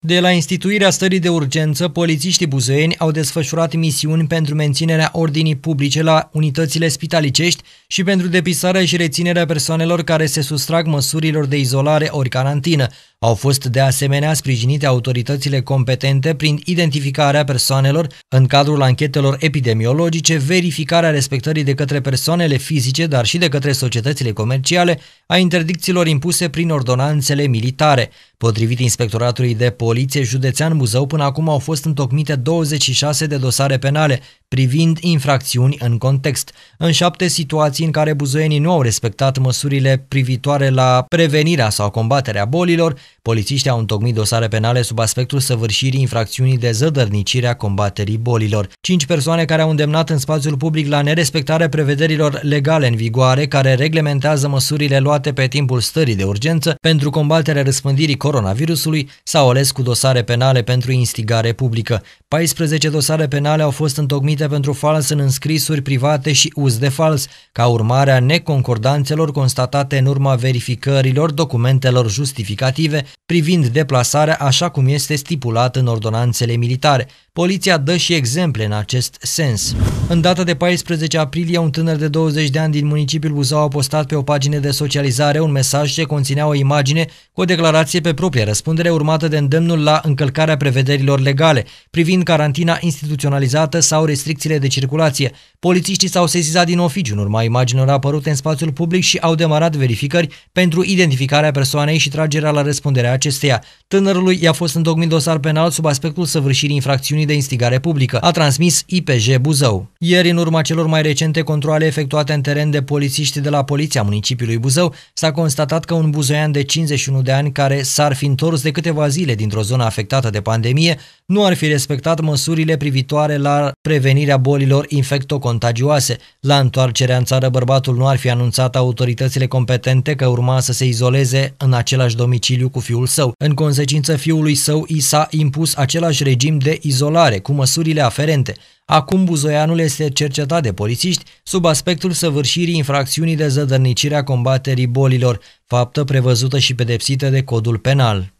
De la instituirea stării de urgență, polițiștii buzeeni au desfășurat misiuni pentru menținerea ordinii publice la unitățile spitalicești și pentru depistarea și reținerea persoanelor care se sustrag măsurilor de izolare ori carantină. Au fost de asemenea sprijinite autoritățile competente prin identificarea persoanelor în cadrul anchetelor epidemiologice, verificarea respectării de către persoanele fizice, dar și de către societățile comerciale, a interdicțiilor impuse prin ordonanțele militare. Potrivit Inspectoratului de Poliție Județean Buzău, până acum au fost întocmite 26 de dosare penale privind infracțiuni în context. În șapte situații în care buzoienii nu au respectat măsurile privitoare la prevenirea sau combaterea bolilor, polițiștii au întocmit dosare penale sub aspectul săvârșirii infracțiunii de zădărnicire a combaterii bolilor. Cinci persoane care au îndemnat în spațiul public la nerespectarea prevederilor legale în vigoare care reglementează măsurile luate pe timpul stării de urgență pentru combaterea răspândirii coronavirusului s-au ales cu dosare penale pentru instigare publică. 14 dosare penale au fost întocmite primite pentru fals în înscrisuri private și uz de fals, ca urmare a neconcordanțelor constatate în urma verificărilor documentelor justificative privind deplasarea așa cum este stipulat în ordonanțele militare. Poliția dă și exemple în acest sens. În data de 14 aprilie, un tânăr de 20 de ani din municipiul Buzău a postat pe o pagină de socializare un mesaj ce conținea o imagine cu o declarație pe proprie răspundere urmată de îndemnul la încălcarea prevederilor legale privind carantina instituționalizată sau restricțiile de circulație. Polițiștii s-au sesizat din oficiu în urma imaginilor apărute în spațiul public și au demarat verificări pentru identificarea persoanei și tragerea la răspunderea acesteia. Tânărului i-a fost îndocmit dosar penal sub aspectul săvârșirii infracțiunii de instigare publică, a transmis IPJ Buzău. Ieri, în urma celor mai recente controle efectuate în teren de polițiști de la Poliția Municipiului Buzău, s-a constatat că un buzoian de 51 de ani care s-ar fi întors de câteva zile dintr-o zonă afectată de pandemie nu ar fi respectat măsurile privitoare la prevenirea bolilor infectocontagioase. La întoarcerea în țară, bărbatul nu ar fi anunțat autoritățile competente că urma să se izoleze în același domiciliu cu fiul fiul său. În consecință, fiului său i s-a impus același regim de izolare cu măsurile aferente. Acum Buzoianul este cercetat de polițiști sub aspectul săvârșirii infracțiunii de zădărnicire a combaterii bolilor, faptă prevăzută și pedepsită de codul penal.